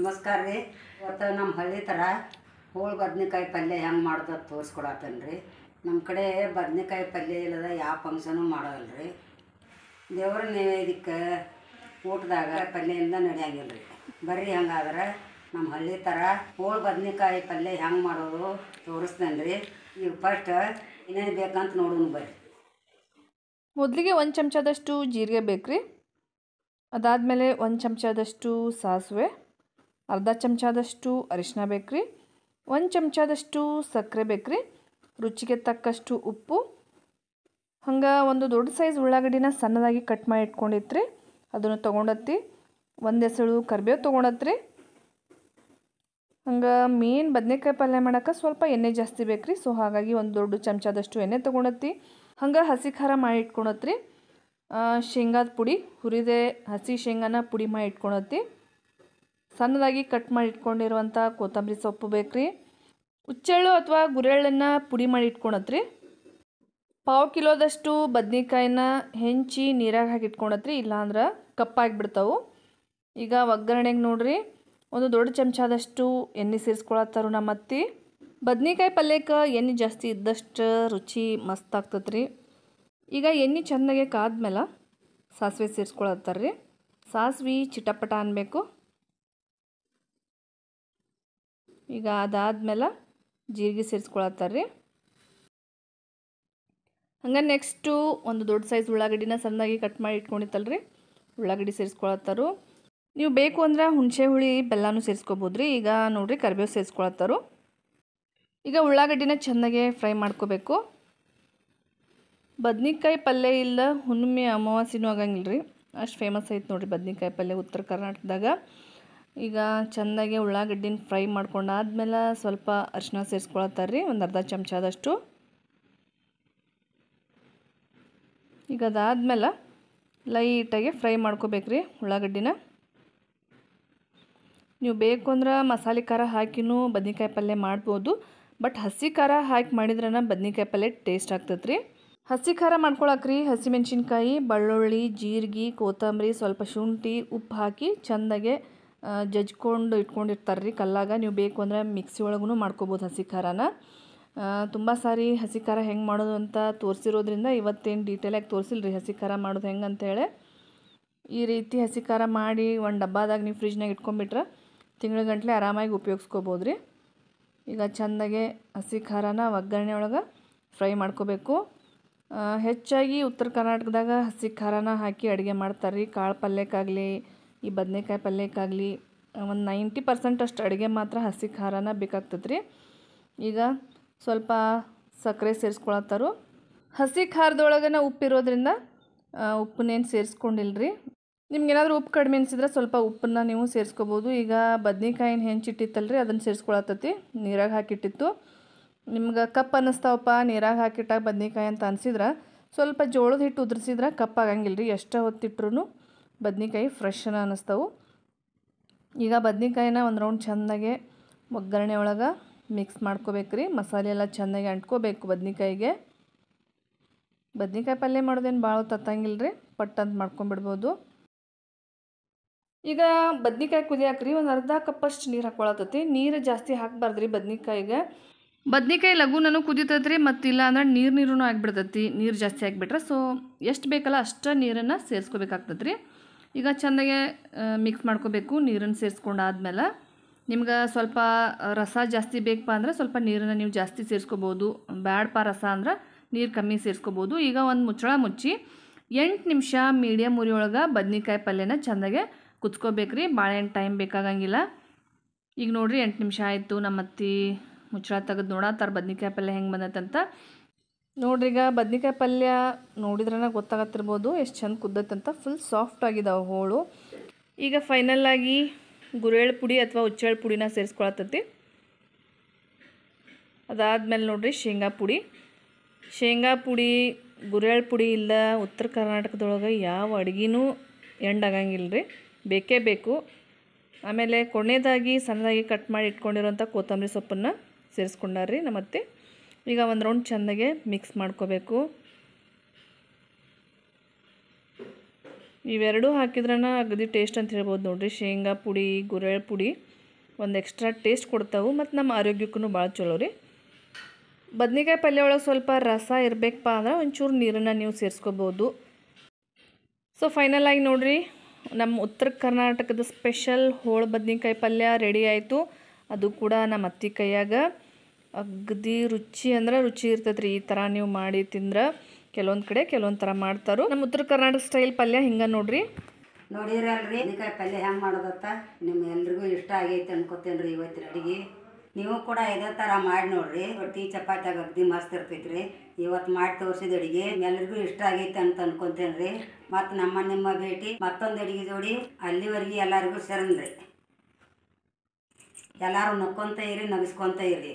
ನಮಸ್ಕಾರ ರೀ ಇವತ್ತು ನಮ್ಮ ಹಳ್ಳಿ ಥರ ಹೋಳು ಬದ್ನೆಕಾಯಿ ಪಲ್ಯ ಹೆಂಗೆ ಮಾಡೋದು ತೋರಿಸ್ಕೊಡತ್ತೇನೆ ರೀ ನಮ್ಮ ಕಡೆ ಬದ್ನೆಕಾಯಿ ಪಲ್ಯ ಇಲ್ಲದ ಯಾವ ಫಂಕ್ಷನು ಮಾಡೋಲ್ಲ ರೀ ದೇವ್ರ ನೈವೇದ್ಯಕ್ಕೆ ಊಟದಾಗ ಇಲ್ಲ ನಡೆಯಂಗಿಲ್ಲ ರೀ ಬರ್ರಿ ಹಂಗಾದ್ರೆ ನಮ್ಮ ಹಳ್ಳಿ ಥರ ಹೋಳು ಬದ್ನೆಕಾಯಿ ಪಲ್ಯ ಹೆಂಗೆ ಮಾಡೋದು ತೋರಿಸ್ತೇನೆ ರೀ ನೀವು ಫಸ್ಟ್ ಏನೇನು ಬೇಕಂತ ನೋಡೋಣ ಬರ್ರಿ ಮೊದಲಿಗೆ ಒಂದು ಚಮಚದಷ್ಟು ಜೀರಿಗೆ ಬೇಕು ರೀ ಅದಾದಮೇಲೆ ಒಂದು ಚಮಚದಷ್ಟು ಸಾಸಿವೆ ಅರ್ಧ ಚಮಚದಷ್ಟು ಅರಿಶಿನ ಬೇಕ್ರಿ ಒಂದು ಚಮಚದಷ್ಟು ಸಕ್ಕರೆ ಬೇಕ್ರಿ ರುಚಿಗೆ ತಕ್ಕಷ್ಟು ಉಪ್ಪು ಹಂಗೆ ಒಂದು ದೊಡ್ಡ ಸೈಜ್ ಉಳ್ಳಾಗಡ್ಡಿನ ಸಣ್ಣದಾಗಿ ಕಟ್ ಮಾಡಿ ಇಟ್ಕೊಂಡಿತ್ರಿ ಅದನ್ನು ತೊಗೊಂಡತ್ತಿ ಒಂದು ಹೆಸಳು ಕರಿಬೇವು ತೊಗೊಂಡತ್ರಿ ಹಂಗೆ ಮೇನ್ ಬದನೆಕಾಯಿ ಪಲ್ಯ ಮಾಡೋಕೆ ಸ್ವಲ್ಪ ಎಣ್ಣೆ ಜಾಸ್ತಿ ಬೇಕ್ರಿ ಸೊ ಹಾಗಾಗಿ ಒಂದು ದೊಡ್ಡ ಚಮಚದಷ್ಟು ಎಣ್ಣೆ ತೊಗೊಂಡತ್ತಿ ಹಂಗೆ ಹಸಿ ಖಾರ ಮಾಡಿ ಇಟ್ಕೊಳತ್ರಿ ಶೇಂಗಾದ ಪುಡಿ ಹುರಿದೇ ಹಸಿ ಶೇಂಗಾನ ಪುಡಿ ಮಾಡಿ ಇಟ್ಕೊಳತ್ತಿ ಸಣ್ಣದಾಗಿ ಕಟ್ ಮಾಡಿ ಇಟ್ಕೊಂಡಿರುವಂಥ ಕೊತ್ತಂಬರಿ ಸೊಪ್ಪು ಬೇಕ್ರಿ ಉಚ್ಚೆಳ್ಳು ಅಥವಾ ಗುರೆಳ್ಳನ್ನು ಪುಡಿ ಮಾಡಿ ಇಟ್ಕೊಳತ್ರಿ ಪಾವು ಕಿಲೋದಷ್ಟು ಬದ್ನೆಕಾಯಿನ ಹೆಂಚಿ ನೀರಾಗಿ ಹಾಕಿ ಇಟ್ಕೊಳತ್ರಿ ಇಲ್ಲಾಂದ್ರೆ ಕಪ್ಪಾಗಿಬಿಡ್ತಾವೆ ಈಗ ಒಗ್ಗರಣೆಗೆ ನೋಡಿರಿ ಒಂದು ದೊಡ್ಡ ಚಮಚದಷ್ಟು ಎಣ್ಣೆ ಸೇರಿಸ್ಕೊಳತ್ತಾರು ನಮ್ಮ ಅತ್ತಿ ಬದ್ನೆಕಾಯಿ ಪಲ್ಯಕ್ಕೆ ಎಣ್ಣೆ ಜಾಸ್ತಿ ಇದ್ದಷ್ಟು ರುಚಿ ಮಸ್ತ್ ಆಗ್ತದ್ರಿ ಈಗ ಎಣ್ಣೆ ಚೆನ್ನಾಗೆ ಕಾದ್ಮೇಲೆ ಸಾಸಿವೆ ಸೇರಿಸ್ಕೊಳತ್ತಾರ್ರಿ ಸಾಸಿವೆ ಚಿಟಪಟ ಅನ್ಬೇಕು ಈಗ ಅದಾದಮೇಲೆ ಜೀರಿಗೆ ರೀ ಹಂಗೆ ನೆಕ್ಸ್ಟು ಒಂದು ದೊಡ್ಡ ಸೈಜ್ ಉಳ್ಳಾಗಡ್ಡಿನ ಸಣ್ಣದಾಗಿ ಕಟ್ ಮಾಡಿ ಇಟ್ಕೊಂಡಿತ್ತಲ್ರಿ ಉಳ್ಳಾಗಡ್ಡಿ ಸೇರಿಸ್ಕೊಳತ್ತಾರು ನೀವು ಬೇಕು ಅಂದ್ರೆ ಹುಣಸೆ ಹುಳಿ ಬೆಲ್ಲನೂ ಸೇರಿಸ್ಕೋಬೋದು ರೀ ಈಗ ನೋಡಿರಿ ಕರಿಬೇವು ಸೇರಿಸ್ಕೊಳತ್ತಾರು ಈಗ ಉಳ್ಳಾಗಡ್ಡಿನ ಚೆನ್ನಾಗೆ ಫ್ರೈ ಮಾಡ್ಕೋಬೇಕು ಬದ್ನಿಕಾಯಿ ಪಲ್ಯ ಇಲ್ಲ ಹುಣ್ಣಿಮೆ ಅಮಾವಾಸ್ಯನೂ ಆಗಂಗಿಲ್ಲ ರೀ ಅಷ್ಟು ಫೇಮಸ್ ಐತೆ ನೋಡಿರಿ ಬದ್ನಿಕಾಯಿ ಪಲ್ಯ ಉತ್ತರ ಕರ್ನಾಟಕದಾಗ ಈಗ ಚೆಂದಾಗೆ ಉಳ್ಳಾಗಡ್ಡಿನ ಫ್ರೈ ಮಾಡ್ಕೊಂಡಾದ್ಮೇಲೆ ಸ್ವಲ್ಪ ಅರಿಶಿನ ಸೇರಿಸ್ಕೊಳತ್ತಾರೆ ಒಂದು ಅರ್ಧ ಚಮಚದಷ್ಟು ಈಗ ಅದಾದ್ಮೇಲೆ ಲೈಟಾಗಿ ಫ್ರೈ ಮಾಡ್ಕೋಬೇಕು ರೀ ಉಳ್ಳಾಗಡ್ಡಿನ ನೀವು ಬೇಕು ಅಂದ್ರೆ ಮಸಾಲೆ ಖಾರ ಹಾಕಿನೂ ಬದನೆಕಾಯಿ ಪಲ್ಯ ಮಾಡ್ಬೋದು ಬಟ್ ಹಸಿ ಖಾರ ಹಾಕಿ ಮಾಡಿದ್ರನ ಬದನೆಕಾಯಿ ಪಲ್ಯ ಟೇಸ್ಟ್ ಆಗ್ತೈತೆ ರೀ ಹಸಿ ಖಾರ ಮಾಡ್ಕೊಳಕ್ರಿ ಹಸಿಮೆಣ್ಸಿನ್ಕಾಯಿ ಬೆಳ್ಳುಳ್ಳಿ ಜೀರಿಗೆ ಕೊತ್ತಂಬರಿ ಸ್ವಲ್ಪ ಶುಂಠಿ ಉಪ್ಪು ಹಾಕಿ ಚೆಂದಾಗೆ ಜಜ್ಕೊಂಡು ಇಟ್ಕೊಂಡಿರ್ತಾರೆ ರೀ ಕಲ್ಲಾಗ ನೀವು ಬೇಕು ಅಂದರೆ ಮಿಕ್ಸಿ ಒಳಗೂ ಮಾಡ್ಕೋಬೋದು ಹಸಿ ಖಾರನ ತುಂಬ ಸಾರಿ ಹಸಿ ಖಾರ ಹೆಂಗೆ ಮಾಡೋದು ಅಂತ ತೋರಿಸಿರೋದ್ರಿಂದ ಇವತ್ತೇನು ಡೀಟೇಲಾಗಿ ತೋರಿಸಿಲ್ಲ ರೀ ಹಸಿ ಖಾರ ಮಾಡೋದು ಹೆಂಗೆ ಅಂತೇಳಿ ಈ ರೀತಿ ಹಸಿ ಖಾರ ಮಾಡಿ ಒಂದು ಡಬ್ಬಾದಾಗ ನೀವು ಫ್ರಿಜ್ನಾಗ ಇಟ್ಕೊಂಡ್ಬಿಟ್ರೆ ತಿಂಗಳ ಗಂಟಲೆ ಆರಾಮಾಗಿ ಉಪಯೋಗಿಸ್ಕೋಬೋದು ರೀ ಈಗ ಚೆಂದಾಗೆ ಹಸಿ ಖಾರನ ಒಗ್ಗರಣೆ ಒಳಗೆ ಫ್ರೈ ಮಾಡ್ಕೋಬೇಕು ಹೆಚ್ಚಾಗಿ ಉತ್ತರ ಕರ್ನಾಟಕದಾಗ ಹಸಿ ಖಾರನ ಹಾಕಿ ಅಡುಗೆ ಮಾಡ್ತಾರೆ ರೀ ಕಾಳು ಪಲ್ಯಕ್ಕಾಗಲಿ ಈ ಬದನೆಕಾಯಿ ಪಲ್ಯಕ್ಕಾಗಲಿ ಒಂದು ನೈಂಟಿ ಪರ್ಸೆಂಟ್ ಅಷ್ಟು ಅಡುಗೆ ಮಾತ್ರ ಹಸಿ ಖಾರನ ರೀ ಈಗ ಸ್ವಲ್ಪ ಸಕ್ಕರೆ ಸೇರಿಸ್ಕೊಳತ್ತಾರು ಹಸಿ ಖಾರದೊಳಗನ ಉಪ್ಪಿರೋದ್ರಿಂದ ಉಪ್ಪನ್ನೇನು ಸೇರಿಸ್ಕೊಂಡಿಲ್ರಿ ನಿಮ್ಗೇನಾದರೂ ಉಪ್ಪು ಕಡಿಮೆ ಅನಿಸಿದ್ರೆ ಸ್ವಲ್ಪ ಉಪ್ಪನ್ನ ನೀವು ಸೇರಿಸ್ಕೋಬೋದು ಈಗ ಬದ್ನೆಕಾಯಿನ ಹೆಂಚಿಟ್ಟಿತ್ತಲ್ರಿ ಅದನ್ನು ಸೇರಿಸ್ಕೊಳತ್ತತಿ ನೀರಾಗಿ ಹಾಕಿಟ್ಟಿತ್ತು ನಿಮ್ಗೆ ಕಪ್ ಅನ್ನಿಸ್ತಾವಪ್ಪ ನೀರಾಗ ಹಾಕಿಟ್ಟಾಗ ಬದ್ನೆಕಾಯಿ ಅಂತ ಅನಿಸಿದ್ರೆ ಸ್ವಲ್ಪ ಜೋಳದ ಹಿಟ್ಟು ಉದುರಿಸಿದ್ರೆ ಕಪ್ಪಾಗಂಗಿಲ್ಲ ರೀ ಎಷ್ಟು ಹೊತ್ತಿಟ್ರು ಬದ್ನಿಕಾಯಿ ಫ್ರೆಶ್ನ ಅನ್ನಿಸ್ತವು ಈಗ ಬದ್ನಿಕಾಯಿನ ಒಂದು ರೌಂಡ್ ಚೆನ್ನಾಗೆ ಒಗ್ಗರಣೆ ಒಳಗೆ ಮಿಕ್ಸ್ ಮಾಡ್ಕೋಬೇಕು ರೀ ಮಸಾಲೆ ಎಲ್ಲ ಚೆನ್ನಾಗಿ ಅಂಟ್ಕೋಬೇಕು ಬದ್ನಿಕಾಯಿಗೆ ಬದ್ನಿಕಾಯಿ ಪಲ್ಯ ಮಾಡೋದೇನು ಭಾಳ ತತ್ತಂಗಿಲ್ಲ ರೀ ಪಟ್ ಅಂತ ಮಾಡ್ಕೊಂಬಿಡ್ಬೋದು ಈಗ ಬದ್ನಿಕಾಯಿ ಕುದಿಯಾಕ್ರಿ ಒಂದು ಅರ್ಧ ಕಪ್ಪಷ್ಟು ನೀರು ಹಾಕ್ಕೊಳತೈತಿ ನೀರು ಜಾಸ್ತಿ ಹಾಕ್ಬಾರ್ದು ರೀ ಬದ್ನಿಕಾಯಿಗೆ ಬದ್ನಿಕಾಯಿ ಲಘುನೂ ಕುದೀತೈತೆ ರೀ ಮತ್ತು ಇಲ್ಲ ಅಂದ್ರೆ ನೀರು ನೀರು ಆಗಿಬಿಡ್ತೈತಿ ನೀರು ಜಾಸ್ತಿ ಆಗಿಬಿಟ್ರೆ ಸೊ ಎಷ್ಟು ಬೇಕಲ್ಲ ಅಷ್ಟು ನೀರನ್ನು ಸೇರಿಸ್ಕೋಬೇಕಾಗ್ತದೆ ರೀ ಈಗ ಚೆಂದಾಗೆ ಮಿಕ್ಸ್ ಮಾಡ್ಕೋಬೇಕು ನೀರನ್ನು ಸೇರಿಸ್ಕೊಂಡಾದ್ಮೇಲೆ ನಿಮ್ಗೆ ಸ್ವಲ್ಪ ರಸ ಜಾಸ್ತಿ ಬೇಕಪ್ಪ ಅಂದ್ರೆ ಸ್ವಲ್ಪ ನೀರನ್ನು ನೀವು ಜಾಸ್ತಿ ಸೇರಿಸ್ಕೋಬೋದು ಬ್ಯಾಡ್ಪ ರಸ ಅಂದ್ರೆ ನೀರು ಕಮ್ಮಿ ಸೇರಿಸ್ಕೋಬೋದು ಈಗ ಒಂದು ಮುಚ್ಚಳ ಮುಚ್ಚಿ ಎಂಟು ನಿಮಿಷ ಮೀಡಿಯಮ್ ಉರಿಯೊಳಗೆ ಬದ್ನಿಕಾಯಿ ಪಲ್ಯನ ಚೆಂದಾಗೆ ರೀ ಭಾಳ ಟೈಮ್ ಬೇಕಾಗಂಗಿಲ್ಲ ಈಗ ನೋಡಿರಿ ಎಂಟು ನಿಮಿಷ ಆಯಿತು ನಮ್ಮ ಅತ್ತಿ ಮುಚ್ಚಳ ತೆಗೆದು ನೋಡತ್ತಾರ ಬದ್ನಿಕಾಯಿ ಪಲ್ಯ ಹೆಂಗೆ ಬಂದತ್ತಂತ ಈಗ ಬದ್ನಿಕಾಯಿ ಪಲ್ಯ ನೋಡಿದ್ರೆ ಗೊತ್ತಾಗತ್ತಿರ್ಬೋದು ಎಷ್ಟು ಚೆಂದ ಕುದ್ದತ್ತಂತ ಫುಲ್ ಸಾಫ್ಟ್ ಆಗಿದಾವೆ ಹೋಳು ಈಗ ಫೈನಲ್ ಆಗಿ ಗುರೇಳು ಪುಡಿ ಅಥವಾ ಉಚ್ಚಳ್ ಪುಡಿನ ಸೇರಿಸ್ಕೊಳತ್ತೈತಿ ಅದಾದಮೇಲೆ ನೋಡ್ರಿ ಶೇಂಗಾ ಪುಡಿ ಶೇಂಗಾ ಪುಡಿ ಗುರೇಳ್ ಪುಡಿ ಇಲ್ಲ ಉತ್ತರ ಕರ್ನಾಟಕದೊಳಗೆ ಯಾವ ಅಡುಗೆನೂ ಎಂಡಾಗಂಗಿಲ್ಲ ರೀ ಬೇಕೇ ಬೇಕು ಆಮೇಲೆ ಕೊನೆಯದಾಗಿ ಸಣ್ಣದಾಗಿ ಕಟ್ ಮಾಡಿ ಇಟ್ಕೊಂಡಿರೋಂಥ ಕೊತ್ತಂಬರಿ ಸೊಪ್ಪನ್ನು ಸೇರಿಸ್ಕೊಂಡಾರ್ರಿ ನಮ್ಮತ್ತೆ ಈಗ ಒಂದು ರೌಂಡ್ ಚೆಂದಾಗೆ ಮಿಕ್ಸ್ ಮಾಡ್ಕೋಬೇಕು ಇವೆರಡೂ ಹಾಕಿದ್ರನ ಅಗದಿ ಟೇಸ್ಟ್ ಅಂತ ಹೇಳ್ಬೋದು ನೋಡಿರಿ ಶೇಂಗಾ ಪುಡಿ ಗುರೆಳ್ ಪುಡಿ ಒಂದು ಎಕ್ಸ್ಟ್ರಾ ಟೇಸ್ಟ್ ಕೊಡ್ತಾವೆ ಮತ್ತು ನಮ್ಮ ಆರೋಗ್ಯಕ್ಕೂ ಭಾಳ ಚಲೋ ರೀ ಬದ್ನಿಕಾಯಿ ಪಲ್ಯ ಒಳಗೆ ಸ್ವಲ್ಪ ರಸ ಇರಬೇಕಪ್ಪ ಅಂದ್ರೆ ಒಂಚೂರು ನೀರನ್ನು ನೀವು ಸೇರಿಸ್ಕೋಬೋದು ಸೊ ಫೈನಲ್ ಆಗಿ ನೋಡಿರಿ ನಮ್ಮ ಉತ್ತರ ಕರ್ನಾಟಕದ ಸ್ಪೆಷಲ್ ಹೋಳು ಬದ್ನಿಕಾಯಿ ಪಲ್ಯ ರೆಡಿ ಆಯಿತು ಅದು ಕೂಡ ನಮ್ಮ ಅತ್ತಿ ಕೈಯಾಗ ಅಗ್ದಿ ರುಚಿ ಅಂದ್ರೆ ರುಚಿ ಇರ್ತೈತ್ರಿ ಈ ಥರ ನೀವು ಮಾಡಿ ತಿಂದ್ರೆ ಕೆಲವೊಂದು ಕಡೆ ಕೆಲವೊಂದು ಥರ ಮಾಡ್ತಾರೋ ನಮ್ಮ ಉತ್ತರ ಕರ್ನಾಟಕ ಸ್ಟೈಲ್ ಪಲ್ಯ ಹಿಂಗೆ ನೋಡ್ರಿ ನೋಡಿರಲ್ರಿ ಇದಕ್ಕೆ ಪಲ್ಯ ಹೆಂಗೆ ಮಾಡೋದತ್ತ ನಿಮ್ಮ ಎಲ್ರಿಗೂ ಇಷ್ಟ ಆಗೈತೆ ಅನ್ಕೋತೇನೆ ರೀ ಇವತ್ತಿನ ಅಡುಗೆ ನೀವು ಕೂಡ ಇದೇ ಥರ ಮಾಡಿ ನೋಡ್ರಿ ರೊಟ್ಟಿ ಚಪಾತಿಯಾಗ ಅಗ್ದಿ ಮಸ್ತ್ ಇರ್ತೈತ್ರಿ ಇವತ್ತು ಮಾಡಿ ತೋರಿಸಿದ ಅಡಿಗೆ ಎಲ್ಲರಿಗೂ ಇಷ್ಟ ಆಗೈತೆ ಅಂತ ಅನ್ಕೊಂತೇನ್ರಿ ಮತ್ತು ನಮ್ಮ ನಿಮ್ಮ ಭೇಟಿ ಮತ್ತೊಂದು ಅಡಿಗೆ ಜೋಡಿ ಅಲ್ಲಿವರೆಗೆ ಎಲ್ಲರಿಗೂ ಶರಣ್ರಿ ಎಲ್ಲಾರು ನಕ್ಕೊಂತ ಇರಿ ನಗಸ್ಕೊಂತ ಇರಿ